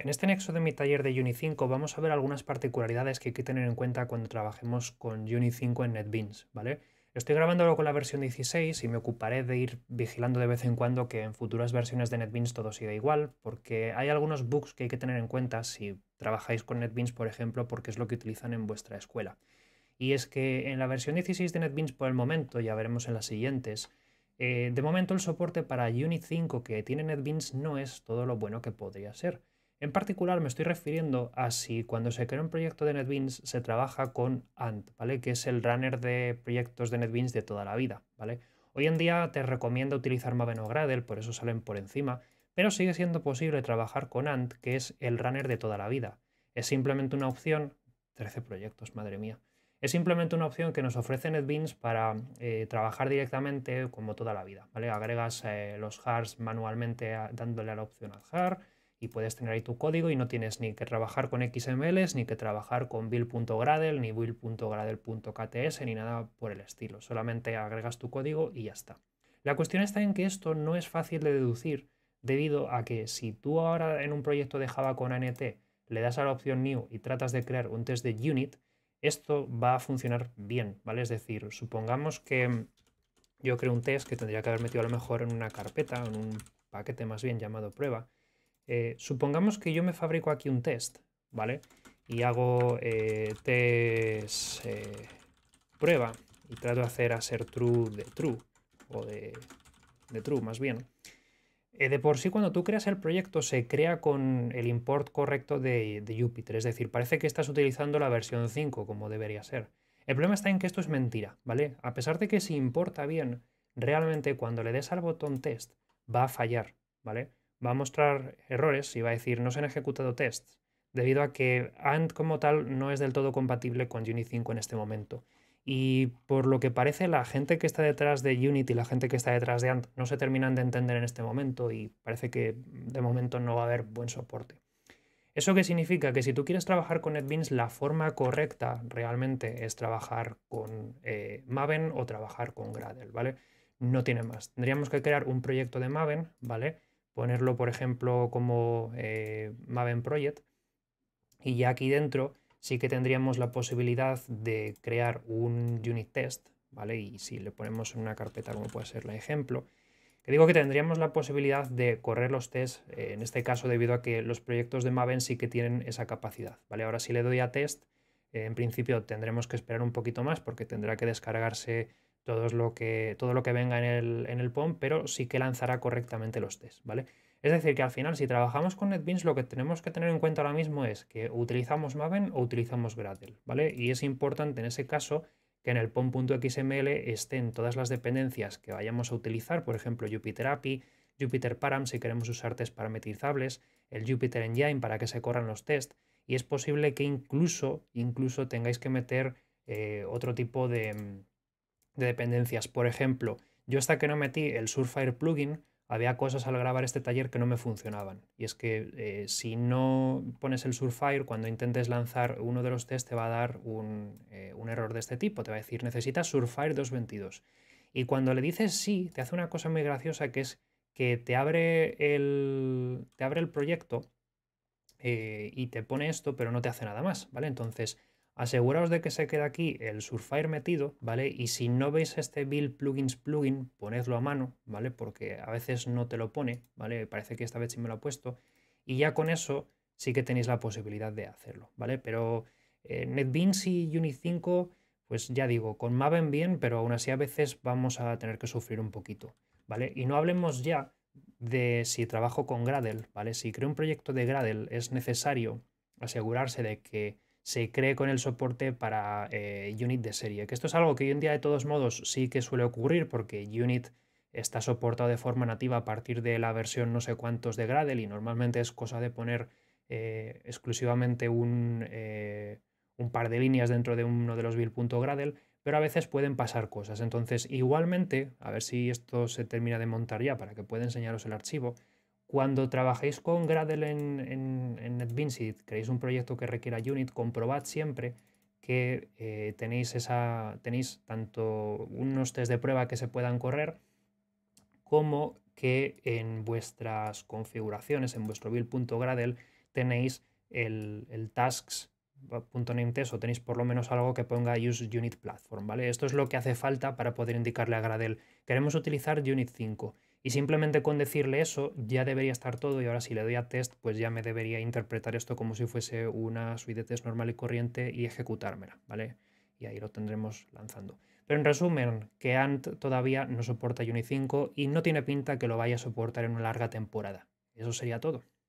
En este nexo de mi taller de Uni 5 vamos a ver algunas particularidades que hay que tener en cuenta cuando trabajemos con Uni 5 en NetBeans, ¿vale? Estoy grabándolo con la versión 16 y me ocuparé de ir vigilando de vez en cuando que en futuras versiones de NetBeans todo siga igual, porque hay algunos bugs que hay que tener en cuenta si trabajáis con NetBeans, por ejemplo, porque es lo que utilizan en vuestra escuela. Y es que en la versión 16 de NetBeans por el momento, ya veremos en las siguientes, eh, de momento el soporte para uni 5 que tiene NetBeans no es todo lo bueno que podría ser. En particular me estoy refiriendo a si cuando se crea un proyecto de NetBeans se trabaja con Ant, ¿vale? Que es el runner de proyectos de NetBeans de toda la vida, ¿vale? Hoy en día te recomiendo utilizar Maven o Gradle, por eso salen por encima, pero sigue siendo posible trabajar con Ant, que es el runner de toda la vida. Es simplemente una opción, 13 proyectos, madre mía. Es simplemente una opción que nos ofrece NetBeans para eh, trabajar directamente como toda la vida, ¿vale? Agregas eh, los jars manualmente dándole a la opción al jar, y puedes tener ahí tu código y no tienes ni que trabajar con XMLs, ni que trabajar con build.gradle, ni build.gradle.kts, ni nada por el estilo. Solamente agregas tu código y ya está. La cuestión está en que esto no es fácil de deducir debido a que si tú ahora en un proyecto de Java con ANT le das a la opción New y tratas de crear un test de unit, esto va a funcionar bien, ¿vale? Es decir, supongamos que yo creo un test que tendría que haber metido a lo mejor en una carpeta, en un paquete más bien llamado prueba, eh, supongamos que yo me fabrico aquí un test, ¿vale? Y hago eh, test eh, prueba y trato de hacer a ser true de true, o de, true más bien. de por sí, cuando tú creas el proyecto, se crea con el import correcto de, de Jupyter, es decir, parece que estás utilizando la versión 5 como debería ser. El problema está en que esto es mentira, ¿vale? A pesar de que se importa bien, realmente cuando le des al botón test va a fallar, ¿vale? va a mostrar errores y va a decir no se han ejecutado tests, debido a que AND como tal no es del todo compatible con Unity 5 en este momento. Y por lo que parece, la gente que está detrás de Unity y la gente que está detrás de AND no se terminan de entender en este momento y parece que de momento no va a haber buen soporte. ¿Eso qué significa? Que si tú quieres trabajar con NetBeans, la forma correcta realmente es trabajar con eh, Maven o trabajar con Gradle, ¿vale? No tiene más. Tendríamos que crear un proyecto de Maven, ¿vale? ponerlo, por ejemplo, como eh, Maven Project. Y ya aquí dentro sí que tendríamos la posibilidad de crear un unit test, ¿vale? Y si le ponemos en una carpeta como puede ser la ejemplo, que digo que tendríamos la posibilidad de correr los tests, eh, en este caso debido a que los proyectos de Maven sí que tienen esa capacidad, ¿vale? Ahora si le doy a test, eh, en principio tendremos que esperar un poquito más porque tendrá que descargarse todo, lo que, todo lo que venga en el, en el POM, pero sí que lanzará correctamente los tests, ¿vale? Es decir, que al final, si trabajamos con NetBeans, lo que tenemos que tener en cuenta ahora mismo es que utilizamos Maven o utilizamos Gradle, ¿vale? Y es importante en ese caso que en el pom.xml estén todas las dependencias que vayamos a utilizar, por ejemplo, Jupyter API, Jupyter Param si queremos usar test parametrizables, el Jupyter Engine para que se corran los tests, y es posible que incluso, incluso tengáis que meter eh, otro tipo de, mm, de dependencias. Por ejemplo, yo hasta que no metí el Surfire plugin, había cosas al grabar este taller que no me funcionaban. Y es que eh, si no pones el Surfire, cuando intentes lanzar uno de los test te va a dar un, eh, error de este tipo. Te va a decir, necesitas Surfire 222. Y cuando le dices sí, te hace una cosa muy graciosa que es que te abre el, te abre el proyecto eh, y te pone esto, pero no te hace nada más, ¿vale? Entonces, aseguraos de que se queda aquí el Surfire metido, ¿vale? Y si no veis este build plugins plugin, ponedlo a mano, ¿vale? Porque a veces no te lo pone, ¿vale? Parece que esta vez sí me lo ha puesto. Y ya con eso sí que tenéis la posibilidad de hacerlo, ¿vale? Pero eh, NetBeans y Unity 5, pues ya digo, con Maven bien, pero aún así a veces vamos a tener que sufrir un poquito, ¿vale? Y no hablemos ya de si trabajo con Gradle, ¿vale? Si creo un proyecto de Gradle es necesario asegurarse de que se cree con el soporte para eh, Unit de serie. Que esto es algo que hoy en día de todos modos sí que suele ocurrir porque Unit está soportado de forma nativa a partir de la versión no sé cuántos de Gradle y normalmente es cosa de poner eh, exclusivamente un, eh, un, par de líneas dentro de uno de los build.gradle, pero a veces pueden pasar cosas. Entonces, igualmente, a ver si esto se termina de montar ya para que pueda enseñaros el archivo, cuando trabajéis con Gradle en, en, NetBeans creéis un proyecto que requiera Unit, comprobad siempre que eh, tenéis, esa, tenéis tanto unos test de prueba que se puedan correr como que en vuestras configuraciones, en vuestro build.gradle, tenéis el, el o tenéis por lo menos algo que ponga use unit platform, ¿vale? Esto es lo que hace falta para poder indicarle a Gradle. Queremos utilizar unit 5 y simplemente con decirle eso ya debería estar todo y ahora si le doy a test pues ya me debería interpretar esto como si fuese una suite de test normal y corriente y ejecutármela, ¿vale? Y ahí lo tendremos lanzando. Pero en resumen, que Ant todavía no soporta Uni 5 y no tiene pinta que lo vaya a soportar en una larga temporada. Eso sería todo.